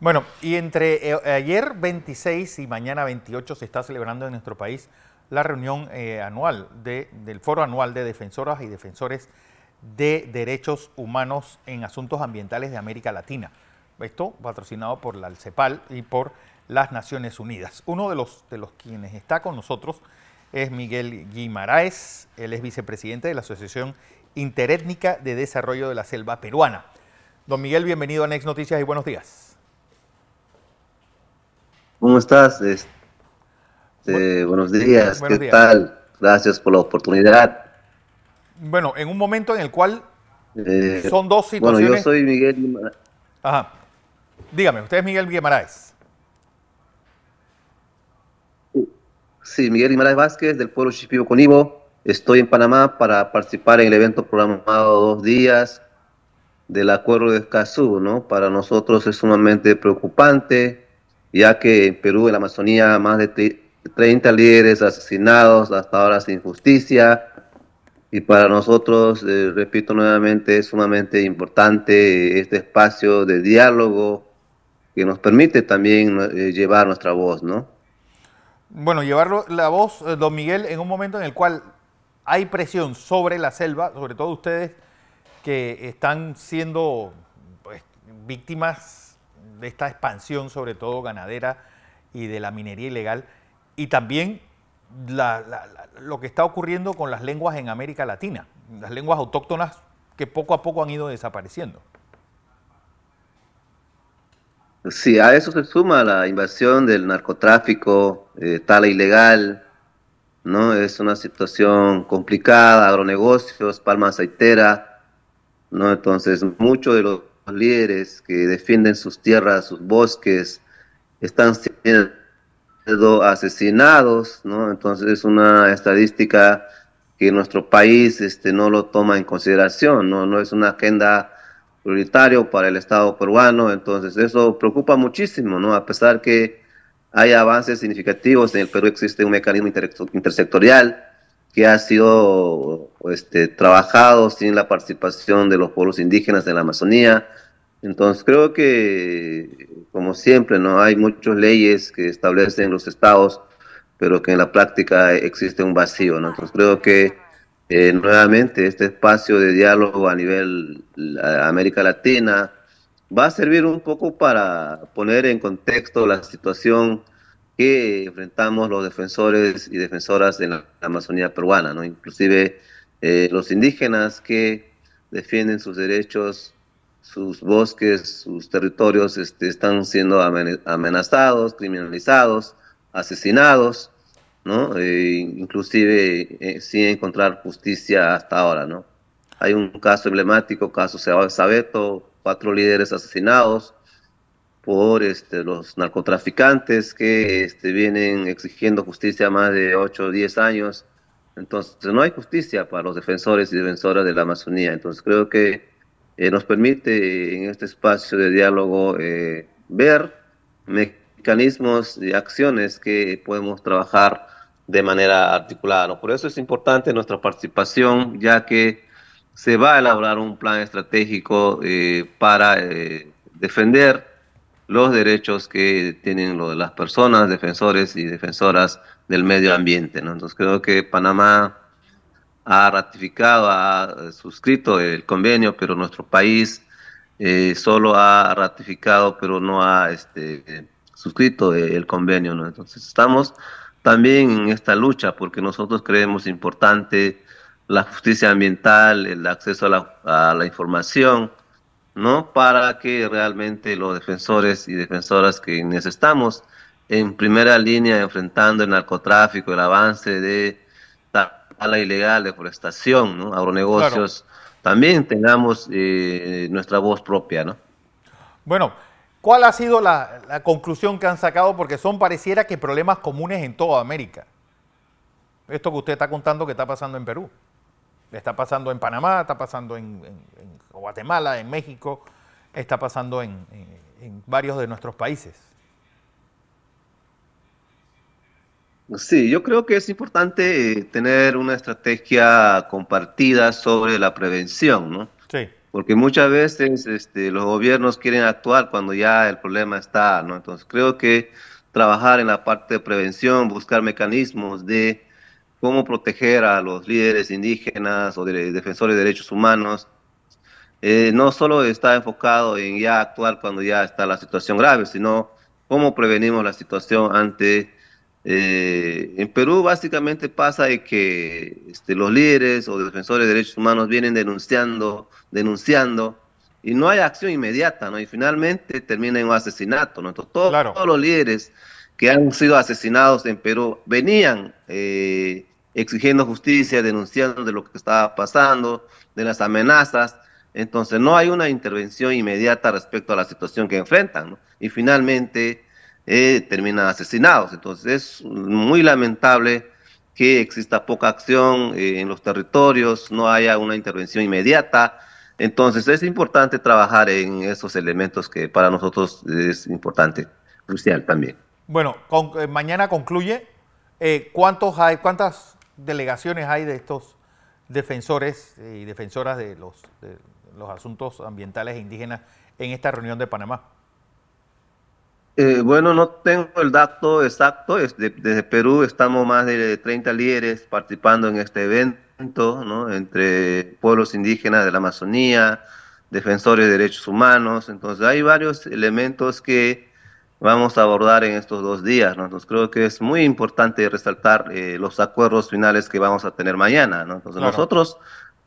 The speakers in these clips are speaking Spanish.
Bueno, y entre eh, ayer 26 y mañana 28 se está celebrando en nuestro país la reunión eh, anual del Foro Anual de Defensoras y Defensores de Derechos Humanos en Asuntos Ambientales de América Latina. Esto patrocinado por la CEPAL y por las Naciones Unidas. Uno de los, de los quienes está con nosotros es Miguel Guimaraes, él es vicepresidente de la Asociación Interétnica de Desarrollo de la Selva Peruana. Don Miguel, bienvenido a Next Noticias y buenos días. ¿Cómo estás? Este, buenos días, ¿qué tal? Gracias por la oportunidad. Bueno, en un momento en el cual eh, son dos situaciones. Bueno, yo soy Miguel Ajá. Dígame, usted es Miguel Guimaraes. Sí, Miguel Guimaraes Vázquez, del pueblo Chipivo Conibo. Estoy en Panamá para participar en el evento programado dos días del Acuerdo de Escazú, ¿no? Para nosotros es sumamente preocupante ya que en Perú, en la Amazonía, más de 30 líderes asesinados hasta ahora sin justicia. Y para nosotros, eh, repito nuevamente, es sumamente importante eh, este espacio de diálogo que nos permite también eh, llevar nuestra voz, ¿no? Bueno, llevar la voz, don Miguel, en un momento en el cual hay presión sobre la selva, sobre todo ustedes que están siendo pues, víctimas de esta expansión, sobre todo ganadera y de la minería ilegal, y también lo que está ocurriendo con las lenguas en América Latina, las lenguas autóctonas que poco a poco han ido desapareciendo. Sí, a eso se suma la invasión del narcotráfico, eh, tala ilegal, ¿no? Es una situación complicada, agronegocios, palma aceitera, ¿no? Entonces, mucho de los líderes que defienden sus tierras, sus bosques, están siendo asesinados, ¿no? Entonces es una estadística que nuestro país este, no lo toma en consideración, ¿no? No es una agenda prioritaria para el Estado peruano, entonces eso preocupa muchísimo, ¿no? A pesar que hay avances significativos, en el Perú existe un mecanismo intersectorial que ha sido este, trabajado sin la participación de los pueblos indígenas de la Amazonía. Entonces creo que, como siempre, no hay muchas leyes que establecen los estados, pero que en la práctica existe un vacío. Entonces creo que eh, nuevamente este espacio de diálogo a nivel América Latina va a servir un poco para poner en contexto la situación que enfrentamos los defensores y defensoras de la, Amazonía peruana, ¿no? inclusive eh, los indígenas que defienden sus derechos, sus bosques, sus territorios este, están siendo amenazados, criminalizados, asesinados, ¿no? Eh, inclusive eh, sin encontrar justicia hasta ahora, ¿no? Hay un caso emblemático, caso Sabeto, cuatro líderes asesinados, por este, los narcotraficantes que este, vienen exigiendo justicia más de 8 o 10 años. Entonces, no hay justicia para los defensores y defensoras de la Amazonía. Entonces, creo que eh, nos permite en este espacio de diálogo eh, ver mecanismos y acciones que podemos trabajar de manera articulada. Por eso es importante nuestra participación, ya que se va a elaborar un plan estratégico eh, para defender los derechos que tienen lo, las personas, defensores y defensoras del medio ambiente. ¿no? Entonces creo que Panamá ha ratificado, ha suscrito el convenio, pero nuestro país eh, solo ha ratificado, pero no ha este, suscrito el convenio. ¿no? Entonces estamos también en esta lucha porque nosotros creemos importante la justicia ambiental, el acceso a la información, ¿no? Para que realmente los defensores y defensoras que necesitamos en primera línea enfrentando el narcotráfico, el avance de la ilegal, deforestación, ¿no? agronegocios, también tengamos eh, nuestra voz propia. ¿no? Bueno, ¿cuál ha sido la, la, conclusión que han sacado? Porque son pareciera que problemas comunes en toda América. Esto que usted está contando que está pasando en Perú. Está pasando en Panamá, está pasando en, Guatemala, en México, está pasando en, varios de nuestros países. Sí, yo creo que es importante eh, tener una estrategia compartida sobre la prevención, ¿no? Sí. Porque muchas veces este, los gobiernos quieren actuar cuando ya el problema está, ¿no? Entonces creo que trabajar en la parte de prevención, buscar mecanismos de cómo proteger a los líderes indígenas o defensores de derechos humanos, eh, no solo está enfocado en ya actuar cuando ya está la situación grave, sino cómo prevenimos la situación ante... Eh, en Perú básicamente pasa de que este, los líderes o defensores de derechos humanos vienen denunciando, denunciando, y no hay acción inmediata, ¿no? Y finalmente termina en un asesinato, ¿no? Entonces, todos, los líderes que han sido asesinados en Perú venían eh, exigiendo justicia, denunciando de lo que estaba pasando, de las amenazas. Entonces no hay una intervención inmediata respecto a la situación que enfrentan. Y finalmente eh, terminan asesinados. Entonces es muy lamentable que exista poca acción eh, en los territorios, no haya una intervención inmediata. Entonces es importante trabajar en esos elementos que para nosotros es importante, crucial también. Bueno, eh, mañana concluye. ¿cuántos hay, ¿Cuántas delegaciones hay de estos defensores y defensoras de los, los asuntos ambientales e indígenas en esta reunión de Panamá? Eh, bueno, no tengo el dato exacto. Desde, Perú estamos más de 30 líderes participando en este evento, entre pueblos indígenas de la Amazonía, defensores de derechos humanos. Entonces hay varios elementos que vamos a abordar en estos dos días. ¿no? creo que es muy importante resaltar eh, los acuerdos finales que vamos a tener mañana. nosotros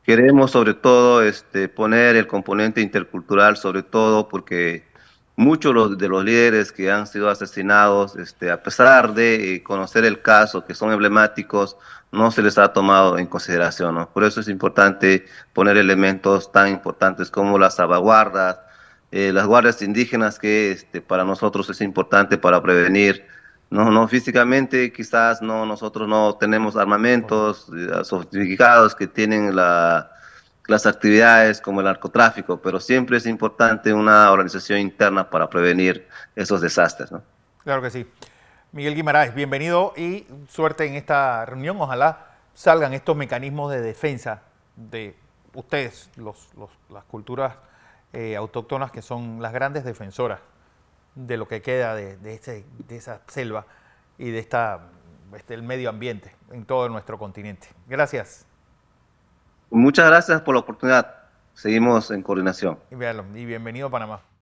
queremos sobre todo este, poner el componente intercultural, sobre todo porque muchos de los líderes que han sido asesinados, este, a pesar de eh, conocer el caso, que son emblemáticos, no se les ha tomado en consideración. Por eso es importante poner elementos tan importantes como las salvaguardas, eh, las guardias indígenas que este, para nosotros es importante para prevenir. No, no, físicamente quizás no, nosotros no tenemos armamentos eh, sofisticados que tienen las actividades como el narcotráfico, pero siempre es importante una organización interna para prevenir esos desastres. Claro que sí. Miguel Guimaraes, bienvenido y suerte en esta reunión. Ojalá salgan estos mecanismos de defensa de ustedes, los, las culturas eh, autóctonas que son las grandes defensoras de lo que queda de, esa selva y de esta, este, el medio ambiente en todo nuestro continente. Gracias. Muchas gracias por la oportunidad. Seguimos en coordinación. Y, y bienvenido a Panamá.